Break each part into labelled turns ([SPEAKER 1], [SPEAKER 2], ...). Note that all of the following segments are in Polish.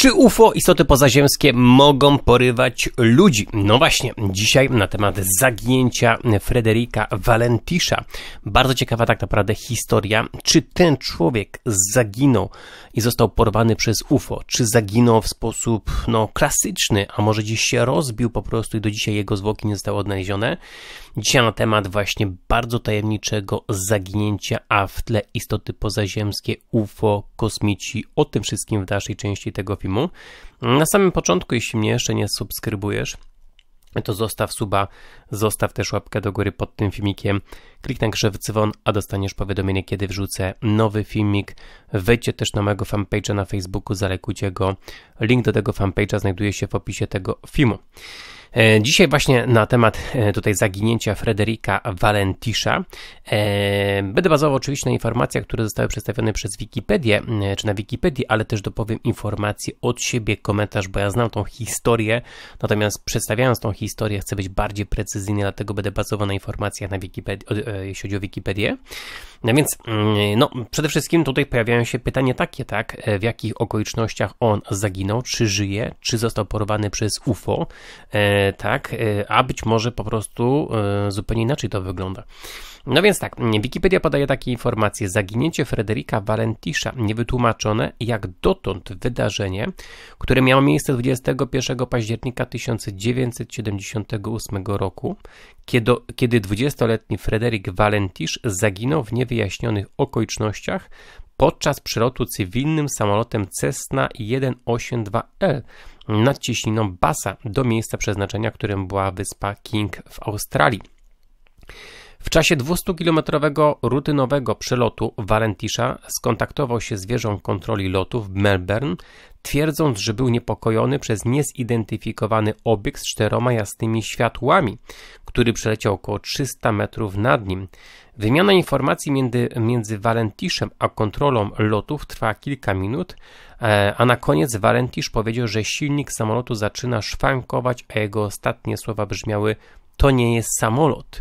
[SPEAKER 1] Czy UFO, istoty pozaziemskie mogą porywać ludzi? No właśnie, dzisiaj na temat zaginięcia Frederika Valentisza. Bardzo ciekawa tak naprawdę historia. Czy ten człowiek zaginął i został porwany przez UFO? Czy zaginął w sposób no, klasyczny, a może gdzieś się rozbił po prostu i do dzisiaj jego zwłoki nie zostały odnalezione? Dzisiaj na temat właśnie bardzo tajemniczego zaginięcia, a w tle istoty pozaziemskie, UFO, kosmici. O tym wszystkim w dalszej części tego filmu filmu. Na samym początku, jeśli mnie jeszcze nie subskrybujesz, to zostaw suba, zostaw też łapkę do góry pod tym filmikiem, kliknij krzew dzwon, a dostaniesz powiadomienie, kiedy wrzucę nowy filmik. Wejdźcie też na mojego fanpage'a na Facebooku, zalekujcie go. Link do tego fanpage'a znajduje się w opisie tego filmu. E, dzisiaj właśnie na temat e, tutaj zaginięcia Frederika Valentisza e, będę bazował oczywiście na informacjach, które zostały przedstawione przez Wikipedię, czy na Wikipedii, ale też dopowiem informacje od siebie, komentarz, bo ja znam tą historię, natomiast przedstawiając tą historię chcę być bardziej precyzyjny, dlatego będę bazował na informacjach na Wikipedii, jeśli chodzi o Wikipedię. No więc, mm, no, przede wszystkim tutaj pojawiają się pytania takie, tak, w jakich okolicznościach on zaginął, czy żyje, czy został porwany przez UFO, E, tak, e, a być może po prostu e, zupełnie inaczej to wygląda. No więc tak, Wikipedia podaje takie informacje. Zaginięcie Frederika Valentisza niewytłumaczone jak dotąd wydarzenie, które miało miejsce 21 października 1978 roku, kiedy, kiedy 20-letni Frederik Valentisz zaginął w niewyjaśnionych okolicznościach podczas przelotu cywilnym samolotem Cessna 182L nad ciśniną Bassa do miejsca przeznaczenia, którym była wyspa King w Australii. W czasie 200-kilometrowego rutynowego przelotu Valentisza skontaktował się z wieżą kontroli lotów w Melbourne, twierdząc, że był niepokojony przez niezidentyfikowany obiekt z czteroma jasnymi światłami, który przeleciał około 300 metrów nad nim. Wymiana informacji między, między Valentiszem a kontrolą lotów trwa kilka minut, e, a na koniec Valentisz powiedział, że silnik samolotu zaczyna szwankować, a jego ostatnie słowa brzmiały to nie jest samolot.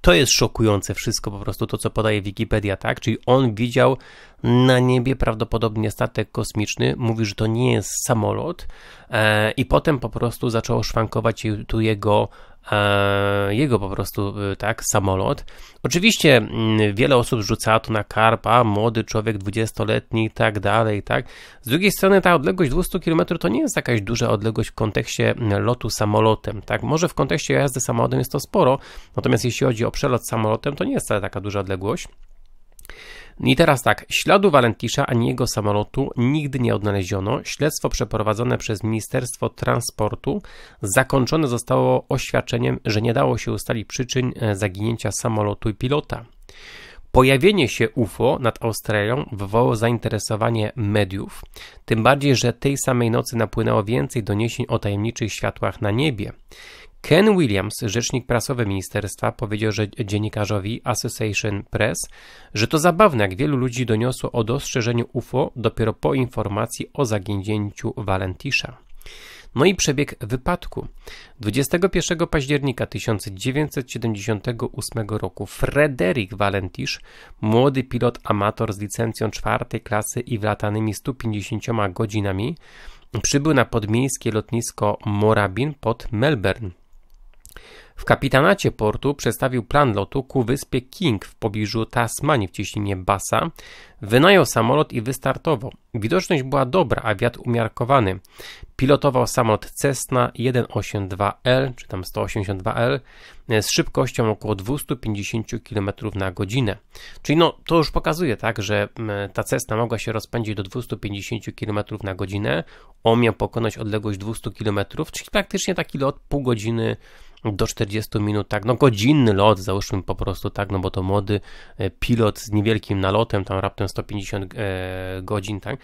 [SPEAKER 1] To jest szokujące wszystko, po prostu to, co podaje Wikipedia, tak? Czyli on widział na niebie prawdopodobnie statek kosmiczny, mówi, że to nie jest samolot e, i potem po prostu zaczęło szwankować tu jego E, jego po prostu e, tak samolot. Oczywiście mm, wiele osób rzuca to na karpa, młody człowiek, 20-letni i tak dalej, tak. Z drugiej strony ta odległość 200 km to nie jest jakaś duża odległość w kontekście mm, lotu samolotem, tak. Może w kontekście jazdy samolotem jest to sporo, natomiast jeśli chodzi o przelot samolotem, to nie jest wcale taka duża odległość. I teraz tak, śladu Walentisza ani jego samolotu nigdy nie odnaleziono. Śledztwo przeprowadzone przez Ministerstwo Transportu zakończone zostało oświadczeniem, że nie dało się ustalić przyczyn e, zaginięcia samolotu i pilota. Pojawienie się UFO nad Australią wywołało zainteresowanie mediów, tym bardziej, że tej samej nocy napłynęło więcej doniesień o tajemniczych światłach na niebie. Ken Williams, rzecznik prasowy ministerstwa, powiedział że dziennikarzowi Association Press, że to zabawne, jak wielu ludzi doniosło o dostrzeżeniu UFO dopiero po informacji o zaginięciu Valentisza. No i przebieg wypadku. 21 października 1978 roku Frederick Valentisz, młody pilot amator z licencją czwartej klasy i wlatanymi 150 godzinami, przybył na podmiejskie lotnisko Morabin pod Melbourne. W kapitanacie portu przedstawił plan lotu ku wyspie King w pobliżu Tasmanii w cieśninie Bassa, wynajął samolot i wystartował. Widoczność była dobra, a wiatr umiarkowany. Pilotował samolot Cessna 182L, czy tam 182L, z szybkością około 250 km na godzinę. Czyli no, to już pokazuje, tak, że mm, ta Cessna mogła się rozpędzić do 250 km na godzinę, on miał pokonać odległość 200 km, czyli praktycznie taki lot pół godziny do 40 minut, tak, no godzinny lot, załóżmy po prostu, tak, no bo to młody e, pilot z niewielkim nalotem, tam raptem 150 e, godzin, tak.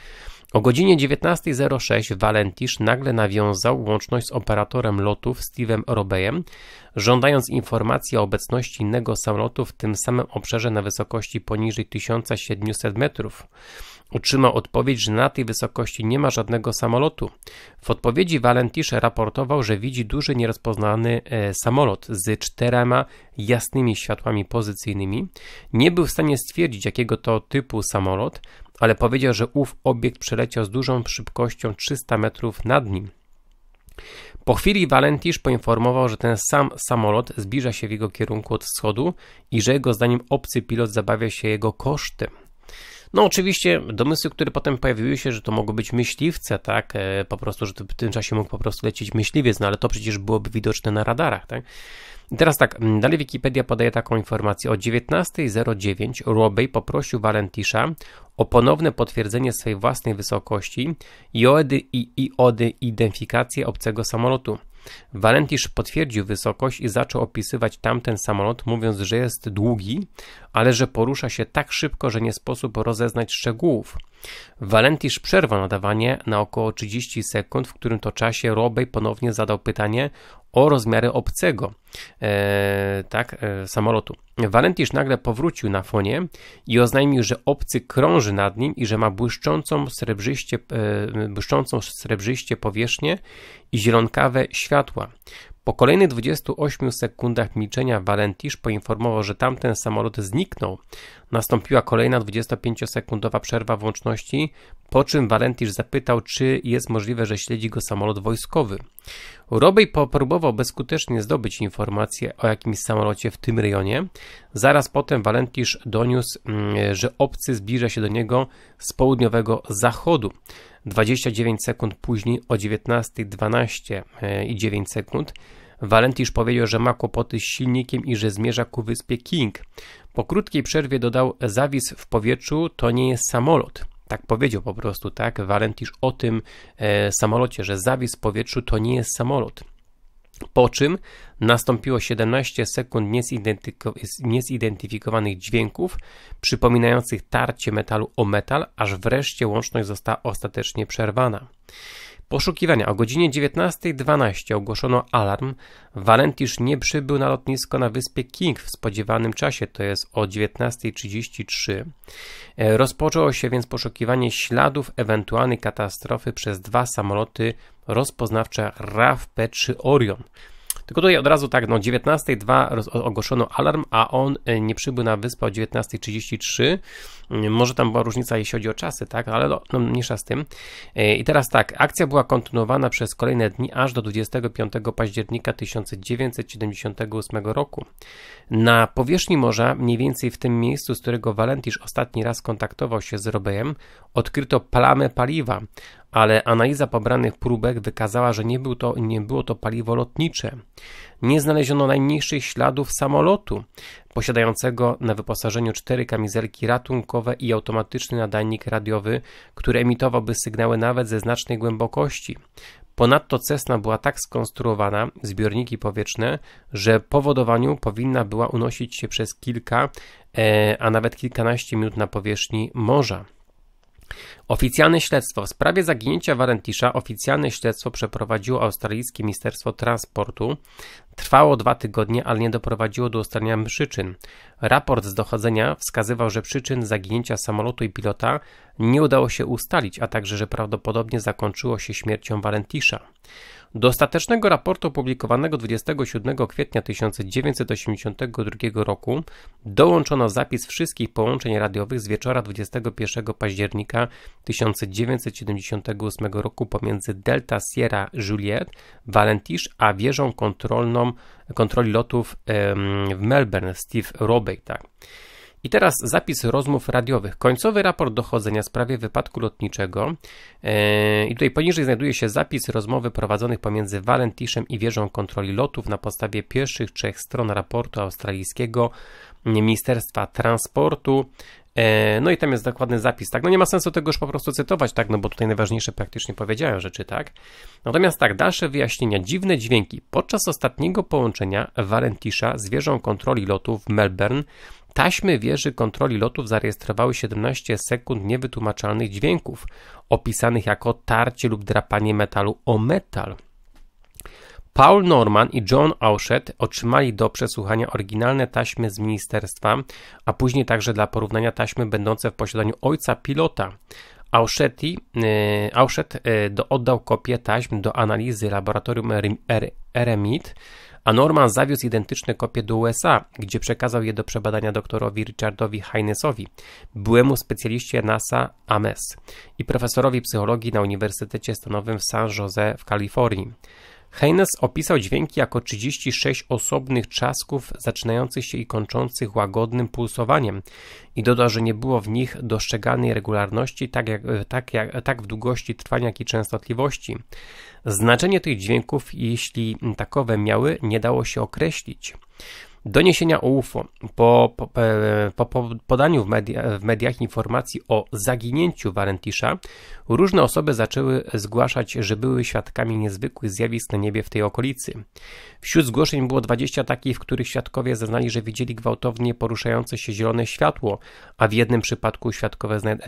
[SPEAKER 1] O godzinie 19.06 Valentisz nagle nawiązał łączność z operatorem lotów Steve'em Robejem, żądając informacji o obecności innego samolotu w tym samym obszarze na wysokości poniżej 1700 metrów. Otrzymał odpowiedź, że na tej wysokości nie ma żadnego samolotu. W odpowiedzi Valentish raportował, że widzi duży nierozpoznany e, samolot z czterema jasnymi światłami pozycyjnymi. Nie był w stanie stwierdzić, jakiego to typu samolot, ale powiedział, że ów obiekt przeleciał z dużą szybkością 300 metrów nad nim. Po chwili Valentisz poinformował, że ten sam samolot zbliża się w jego kierunku od wschodu i że jego zdaniem obcy pilot zabawia się jego kosztem. No oczywiście domysły, które potem pojawiły się, że to mogło być myśliwce, tak, e, po prostu, że w tym czasie mógł po prostu lecieć myśliwiec, no ale to przecież byłoby widoczne na radarach, tak. I teraz tak, mm, dalej Wikipedia podaje taką informację. O 19.09 Robey poprosił Valentisza o ponowne potwierdzenie swojej własnej wysokości i o, i, i o identyfikację obcego samolotu. Valentisz potwierdził wysokość i zaczął opisywać tamten samolot, mówiąc, że jest długi, ale że porusza się tak szybko, że nie sposób rozeznać szczegółów. Valentisz przerwał nadawanie na około 30 sekund, w którym to czasie Robej ponownie zadał pytanie o rozmiary obcego e, tak, e, samolotu. Valentisz nagle powrócił na fonie i oznajmił, że obcy krąży nad nim i że ma błyszczącą srebrzyście, e, błyszczącą srebrzyście powierzchnię i zielonkawe światła. Po kolejnych 28 sekundach milczenia Valentisz poinformował, że tamten samolot zniknął. Nastąpiła kolejna 25-sekundowa przerwa włączności, po czym Valentisz zapytał, czy jest możliwe, że śledzi go samolot wojskowy. Robej popróbował bezskutecznie zdobyć informacje o jakimś samolocie w tym rejonie, Zaraz potem Walentisz doniósł, mm, że obcy zbliża się do niego z południowego zachodu. 29 sekund później o 19.12 e, i 9 sekund Walentisz powiedział, że ma kłopoty z silnikiem i że zmierza ku wyspie King. Po krótkiej przerwie dodał, zawis w powietrzu to nie jest samolot. Tak powiedział po prostu, tak? Walentisz o tym e, samolocie, że zawis w powietrzu to nie jest samolot. Po czym nastąpiło 17 sekund niezidentyfikowanych dźwięków, przypominających tarcie metalu o metal, aż wreszcie łączność została ostatecznie przerwana. Poszukiwania o godzinie 19.12 ogłoszono alarm. Valentisz nie przybył na lotnisko na wyspie King w spodziewanym czasie, to jest o 19.33. E, rozpoczęło się więc poszukiwanie śladów ewentualnej katastrofy przez dwa samoloty rozpoznawcze RAF P3 Orion. Tylko tutaj od razu tak, no 19.02 ogłoszono alarm, a on e, nie przybył na wyspę o 19.33. Mm, może tam była różnica, jeśli chodzi o czasy, tak, ale no, no mniejsza z tym. E, I teraz tak, akcja była kontynuowana przez kolejne dni aż do 25 października 1978 roku. Na powierzchni morza, mniej więcej w tym miejscu, z którego Walentisz ostatni raz kontaktował się z Robejem, odkryto plamę paliwa, ale analiza pobranych próbek wykazała, że nie, był to, nie było to paliwo lotnicze. Nie znaleziono najmniejszych śladów samolotu posiadającego na wyposażeniu cztery kamizelki ratunkowe i automatyczny nadajnik radiowy, który emitowałby sygnały nawet ze znacznej głębokości. Ponadto Cessna była tak skonstruowana, zbiorniki powietrzne, że po wodowaniu powinna była unosić się przez kilka, e, a nawet kilkanaście minut na powierzchni morza. Oficjalne śledztwo w sprawie zaginięcia Warentisza oficjalne śledztwo przeprowadziło australijskie Ministerstwo Transportu. Trwało dwa tygodnie, ale nie doprowadziło do ustalenia przyczyn. Raport z dochodzenia wskazywał, że przyczyn zaginięcia samolotu i pilota nie udało się ustalić, a także, że prawdopodobnie zakończyło się śmiercią Warentisza. Do ostatecznego raportu opublikowanego 27 kwietnia 1982 roku dołączono zapis wszystkich połączeń radiowych z wieczora 21 października 1978 roku pomiędzy Delta Sierra Juliet, Valentish, a wieżą kontrolną kontroli lotów w Melbourne, Steve Robey. Tak. I teraz zapis rozmów radiowych. Końcowy raport dochodzenia w sprawie wypadku lotniczego. E, I tutaj poniżej znajduje się zapis rozmowy prowadzonych pomiędzy Valentiszem i Wieżą Kontroli Lotów na podstawie pierwszych trzech stron raportu australijskiego Ministerstwa Transportu. E, no i tam jest dokładny zapis, tak? No nie ma sensu tego już po prostu cytować, tak? No bo tutaj najważniejsze praktycznie powiedziałem rzeczy, tak? Natomiast tak, dalsze wyjaśnienia. Dziwne dźwięki. Podczas ostatniego połączenia Valentisza z wieżą kontroli lotu w Melbourne Taśmy wieży kontroli lotów zarejestrowały 17 sekund niewytłumaczalnych dźwięków, opisanych jako tarcie lub drapanie metalu o metal. Paul Norman i John Auchet otrzymali do przesłuchania oryginalne taśmy z ministerstwa, a później także dla porównania taśmy będące w posiadaniu ojca pilota. Auchetti, y, Auchet y, oddał kopię taśm do analizy laboratorium RMIT, a Norman zawiózł identyczne kopie do USA, gdzie przekazał je do przebadania doktorowi Richardowi Heinesowi, byłemu specjaliście NASA AMES i profesorowi psychologii na Uniwersytecie Stanowym w San Jose w Kalifornii. Heines opisał dźwięki jako 36 osobnych trzasków zaczynających się i kończących łagodnym pulsowaniem i dodał, że nie było w nich dostrzeganej regularności tak, jak, e, tak, jak, e, tak w długości trwania, jak i częstotliwości. Znaczenie tych dźwięków, jeśli takowe miały, nie dało się określić. Doniesienia o UFO. Po, po, e, po, po podaniu w, media, w, mediach informacji o zaginięciu Warentisza, różne osoby zaczęły zgłaszać, że były świadkami niezwykłych zjawisk na niebie w tej okolicy. Wśród zgłoszeń było 20 takich, w których świadkowie zeznali, że widzieli gwałtownie poruszające się zielone światło, a w jednym przypadku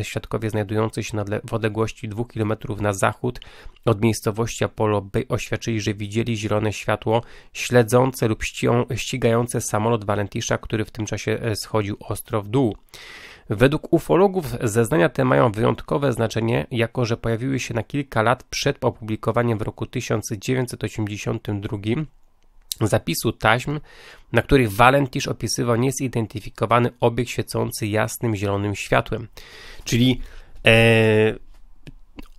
[SPEAKER 1] świadkowie znajdujący się w odległości 2 km na zachód od miejscowości Apollo Bay oświadczyli, że widzieli zielone światło śledzące lub ścigające samolot Valentisza, który w tym czasie e, schodził ostro w dół. Według ufologów zeznania te mają wyjątkowe znaczenie, jako że pojawiły się na kilka lat przed opublikowaniem w roku 1982 zapisu taśm, na których Valentisz opisywał niezidentyfikowany obiekt świecący jasnym zielonym światłem. Czyli e,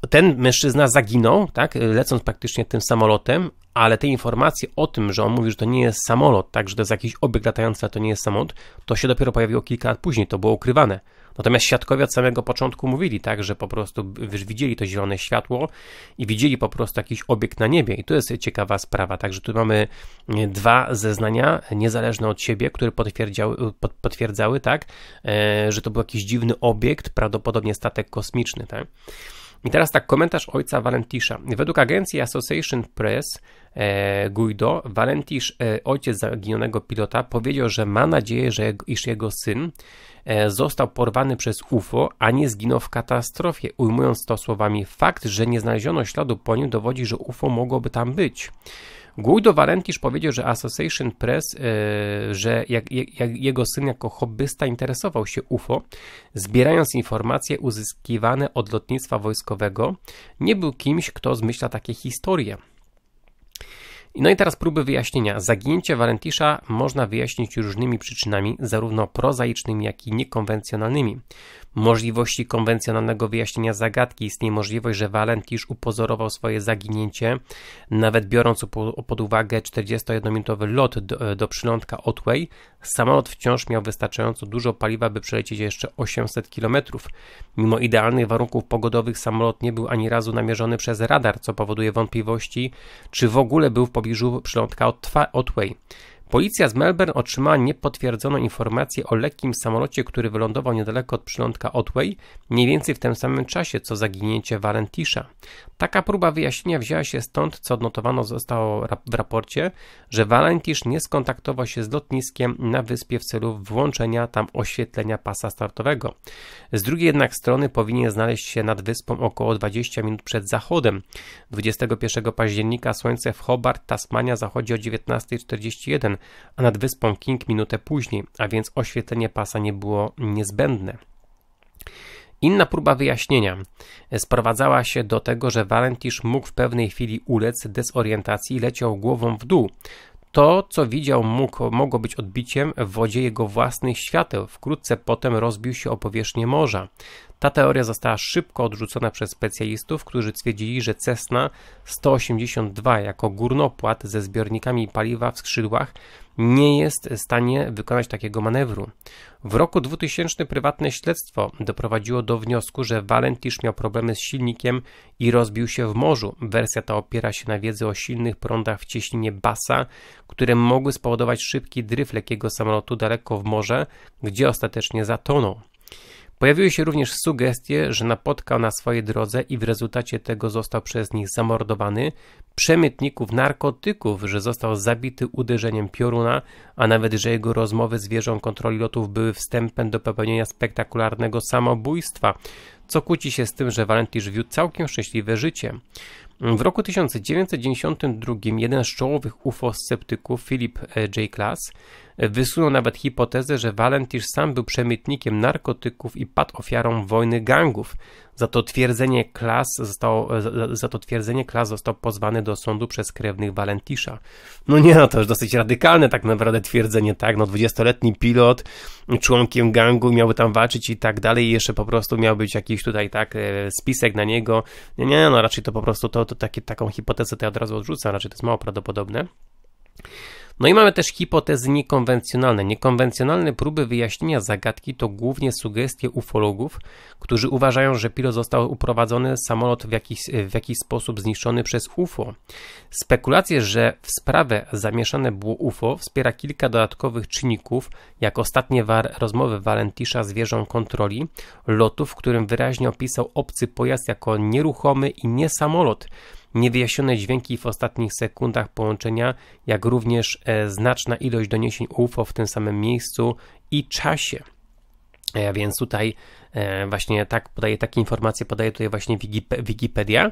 [SPEAKER 1] ten mężczyzna zaginął, tak, lecąc praktycznie tym samolotem, ale te informacje o tym, że on mówi, że to nie jest samolot, tak, że to jest jakiś obiekt latający, a to nie jest samolot, to się dopiero pojawiło kilka lat później, to było ukrywane. Natomiast świadkowie od samego początku mówili, tak, że po prostu widzieli to zielone światło i widzieli po prostu jakiś obiekt na niebie. I to jest ciekawa sprawa. Także tu mamy e, dwa zeznania niezależne od siebie, które potwierdzały, potwierdzały tak, e, że to był jakiś dziwny obiekt, prawdopodobnie statek kosmiczny. Tak. I teraz tak, komentarz ojca Valentisza. Według agencji Association Press e, Guido, Valentisz, e, ojciec zaginionego pilota, powiedział, że ma nadzieję, że jego, iż jego syn e, został porwany przez UFO, a nie zginął w katastrofie. Ujmując to słowami, fakt, że nie znaleziono śladu po nim dowodzi, że UFO mogłoby tam być. Guido Valentisz powiedział, że Association Press, e, że jak, jak jego syn jako hobbysta interesował się UFO, zbierając informacje uzyskiwane od lotnictwa wojskowego, nie był kimś, kto zmyśla takie historie. No i teraz próby wyjaśnienia. Zaginięcie Walentisza można wyjaśnić różnymi przyczynami, zarówno prozaicznymi, jak i niekonwencjonalnymi. Możliwości konwencjonalnego wyjaśnienia zagadki istnieje możliwość, że Walentisz upozorował swoje zaginięcie, nawet biorąc pod uwagę 41-minutowy lot do, do przylądka Otway, Samolot wciąż miał wystarczająco dużo paliwa, by przelecieć jeszcze 800 km. Mimo idealnych warunków pogodowych samolot nie był ani razu namierzony przez radar, co powoduje wątpliwości, czy w ogóle był w pobliżu przylądka Otway. Policja z Melbourne otrzymała niepotwierdzoną informację o lekkim samolocie, który wylądował niedaleko od przylądka Otway, mniej więcej w tym samym czasie co zaginięcie Valentisza. Taka próba wyjaśnienia wzięła się stąd, co odnotowano zostało w raporcie, że Valentisz nie skontaktował się z lotniskiem na wyspie w celu włączenia tam oświetlenia pasa startowego. Z drugiej jednak strony powinien znaleźć się nad wyspą około 20 minut przed zachodem. 21 października słońce w Hobart, Tasmania zachodzi o 19.41 a nad wyspą King minutę później, a więc oświetlenie pasa nie było niezbędne. Inna próba wyjaśnienia sprowadzała się do tego, że Valentisz mógł w pewnej chwili ulec dezorientacji i leciał głową w dół. To, co widział, mógł, mogło być odbiciem w wodzie jego własnych świateł. Wkrótce potem rozbił się o powierzchnię morza. Ta teoria została szybko odrzucona przez specjalistów, którzy twierdzili, że Cessna 182 jako górnopłat ze zbiornikami paliwa w skrzydłach nie jest w stanie wykonać takiego manewru. W roku 2000 prywatne śledztwo doprowadziło do wniosku, że Valentish miał problemy z silnikiem i rozbił się w morzu. Wersja ta opiera się na wiedzy o silnych prądach w cieśninie Bassa, które mogły spowodować szybki dryf lekkiego samolotu daleko w morze, gdzie ostatecznie zatonął. Pojawiły się również sugestie, że napotkał na swojej drodze i w rezultacie tego został przez nich zamordowany przemytników narkotyków, że został zabity uderzeniem pioruna, a nawet że jego rozmowy z wieżą kontroli lotów były wstępem do popełnienia spektakularnego samobójstwa, co kłóci się z tym, że Valentisz wiódł całkiem szczęśliwe życie. W roku 1992 jeden z czołowych UFO-sceptyków, Philip e, J. Klass, Wysunął nawet hipotezę, że Valentisz sam był przemytnikiem narkotyków i padł ofiarą wojny gangów. Za to twierdzenie klas zostało za, za to twierdzenie klas został pozwany do sądu przez krewnych Valentisza. No nie, no to już dosyć radykalne tak naprawdę twierdzenie, tak? No 20-letni pilot, członkiem gangu, miałby tam walczyć i tak dalej i jeszcze po prostu miał być jakiś tutaj tak e, spisek na niego. Nie, nie, no raczej to po prostu to, to takie, taką hipotezę to ja od razu odrzucam, raczej to jest mało prawdopodobne. No i mamy też hipotezy niekonwencjonalne. Niekonwencjonalne próby wyjaśnienia zagadki to głównie sugestie ufologów, którzy uważają, że Pilo został uprowadzony samolot w jakiś, w jakiś sposób zniszczony przez UFO. Spekulacje, że w sprawę zamieszane było UFO wspiera kilka dodatkowych czynników, jak ostatnie war rozmowy Valentisza z wieżą kontroli, lotu, w którym wyraźnie opisał obcy pojazd jako nieruchomy i nie samolot, niewyjaśnione dźwięki w ostatnich sekundach połączenia, jak również e, znaczna ilość doniesień UFO w tym samym miejscu i czasie. E, więc tutaj E, właśnie tak podaje takie informacje, podaje tutaj właśnie Wikipedia.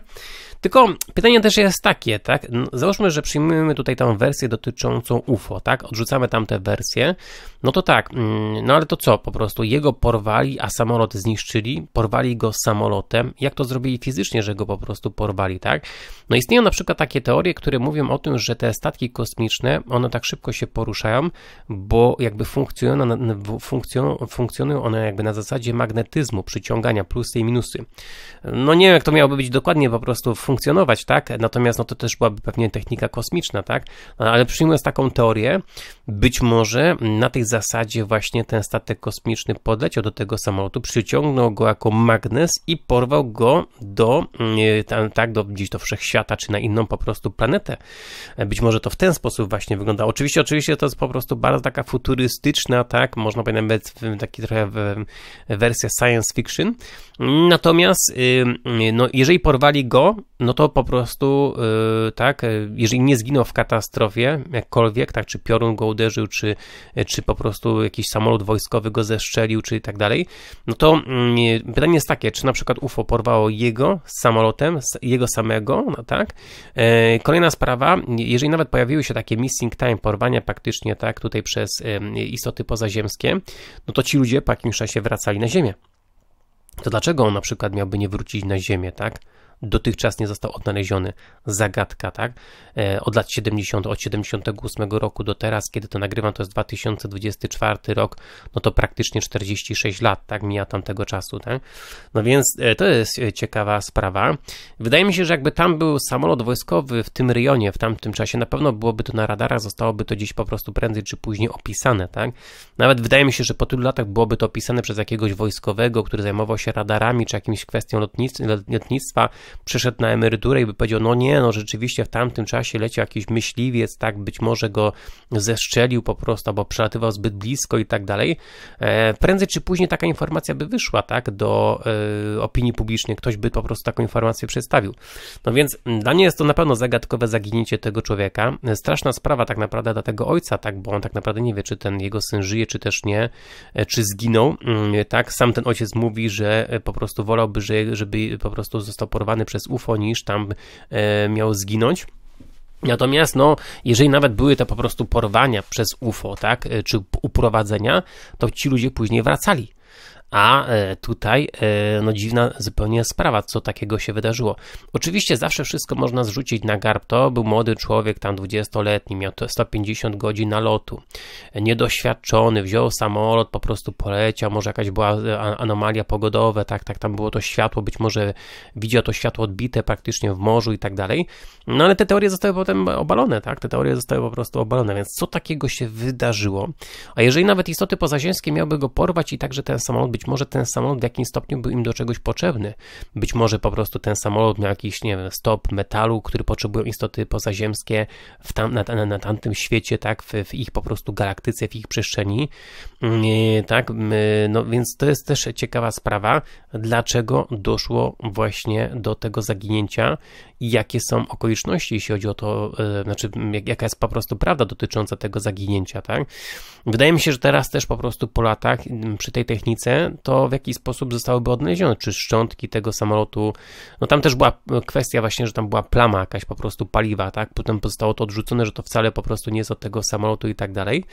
[SPEAKER 1] Tylko pytanie też jest takie, tak? Załóżmy, że przyjmujemy tutaj tą wersję dotyczącą UFO, tak? Odrzucamy tamte wersje. No to tak, mm, no ale to co? Po prostu jego porwali, a samolot zniszczyli, porwali go samolotem. Jak to zrobili fizycznie, że go po prostu porwali, tak? No istnieją na przykład takie teorie, które mówią o tym, że te statki kosmiczne, one tak szybko się poruszają, bo jakby funkcjonują, funkcjonują one jakby na zasadzie magnetycznej, magnetyzmu, przyciągania plusy i minusy. No nie wiem, jak to miałoby być dokładnie po prostu funkcjonować, tak? Natomiast no to też byłaby pewnie technika kosmiczna, tak? No, ale przyjmując taką teorię, być może na tej zasadzie właśnie ten statek kosmiczny podleciał do tego samolotu, przyciągnął go jako magnes i porwał go do, mm, tak, do gdzieś do wszechświata, czy na inną po prostu planetę. Być może to w ten sposób właśnie wygląda. Oczywiście, oczywiście to jest po prostu bardzo taka futurystyczna, tak? Można powiedzieć nawet taki trochę wersja science fiction. Natomiast, y, y, no, jeżeli porwali go, no to po prostu, y, tak, jeżeli nie zginął w katastrofie, jakkolwiek, tak, czy piorun go uderzył, czy, czy po prostu jakiś samolot wojskowy go zestrzelił, czy tak dalej, no to mm, pytanie jest takie, czy na przykład UFO porwało jego samolotem, jego samego, no tak. E, kolejna sprawa, jeżeli nawet pojawiły się takie missing time, porwania praktycznie, tak, tutaj przez istoty pozaziemskie, no to ci ludzie po jakimś czasie wracali na Ziemię to dlaczego on na przykład miałby nie wrócić na Ziemię, tak? dotychczas nie został odnaleziony. Zagadka, tak? E, od lat 70, od 78 roku do teraz, kiedy to nagrywam, to jest 2024 rok, no to praktycznie 46 lat, tak? Mija tamtego czasu, tak? No więc e, to jest e, ciekawa sprawa. Wydaje mi się, że jakby tam był samolot wojskowy w tym rejonie w tamtym czasie, na pewno byłoby to na radarach, zostałoby to gdzieś po prostu prędzej czy później opisane, tak? Nawet wydaje mi się, że po tylu latach byłoby to opisane przez jakiegoś wojskowego, który zajmował się radarami czy jakimś kwestią lotnictwa, przyszedł na emeryturę i by powiedział, no nie, no rzeczywiście w tamtym czasie leciał jakiś myśliwiec, tak, być może go zeszczelił po prostu, bo przelatywał zbyt blisko i tak dalej. E, prędzej czy później taka informacja by wyszła, tak, do e, opinii publicznej, ktoś by po prostu taką informację przedstawił. No więc mm, dla mnie jest to na pewno zagadkowe zaginięcie tego człowieka. E, straszna sprawa tak naprawdę dla tego ojca, tak, bo on tak naprawdę nie wie, czy ten jego syn żyje, czy też nie, czy zginął, mm, tak. Sam ten ojciec mówi, że po prostu wolałby, żeby po prostu został porwany zaatakowany przez UFO niż tam e, miał zginąć. Natomiast, no, jeżeli nawet były to po prostu porwania przez UFO, tak, e, czy uprowadzenia, to ci ludzie później wracali a e, tutaj, e, no dziwna zupełnie sprawa, co takiego się wydarzyło. Oczywiście zawsze wszystko można zrzucić na garb. To był młody człowiek, tam 20-letni, miał 150 godzin nalotu, niedoświadczony, wziął samolot, po prostu poleciał, może jakaś była e, anomalia pogodowa, tak, tak, tam było to światło, być może widział to światło odbite praktycznie w morzu i tak dalej. No ale te teorie zostały potem obalone, tak, te teorie zostały po prostu obalone, więc co takiego się wydarzyło? A jeżeli nawet istoty pozaziemskie miałyby go porwać i także ten samolot być być może ten samolot w jakimś stopniu był im do czegoś potrzebny. Być może po prostu ten samolot miał jakiś, nie wiem, stop metalu, który potrzebują istoty pozaziemskie w tam, na, na, na tamtym świecie, tak, w, w, ich po prostu galaktyce, w ich przestrzeni, yy, tak, yy, no więc to jest też ciekawa sprawa, dlaczego doszło właśnie do tego zaginięcia i jakie są okoliczności, jeśli chodzi o to, yy, znaczy jaka jest po prostu prawda dotycząca tego zaginięcia, tak. Wydaje mi się, że teraz też po prostu po latach przy tej technice to w jaki sposób zostałyby odnalezione, czy szczątki tego samolotu, no tam też była kwestia właśnie, że tam była plama jakaś po prostu paliwa, tak, potem zostało to odrzucone, że to wcale po prostu nie jest od tego samolotu i tak dalej,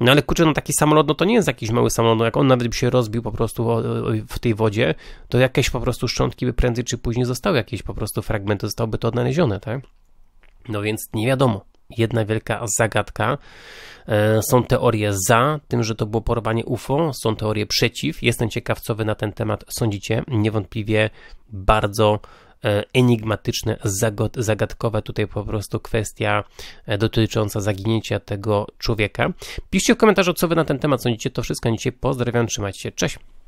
[SPEAKER 1] no ale kurczę, no taki samolot, no to nie jest jakiś mały samolot, no jak on nawet by się rozbił po prostu w tej wodzie, to jakieś po prostu szczątki by prędzej czy później zostały, jakieś po prostu fragmenty zostałyby to odnalezione, tak, no więc nie wiadomo jedna wielka zagadka. E, są teorie za tym, że to było porwanie UFO, są teorie przeciw. Jestem ciekaw, co wy na ten temat sądzicie. Niewątpliwie bardzo e, enigmatyczne, zagadkowe tutaj po prostu kwestia e, dotycząca zaginięcia tego człowieka. Piszcie w komentarzu, co wy na ten temat sądzicie. To wszystko na dzisiaj. Pozdrawiam, trzymajcie się. Cześć!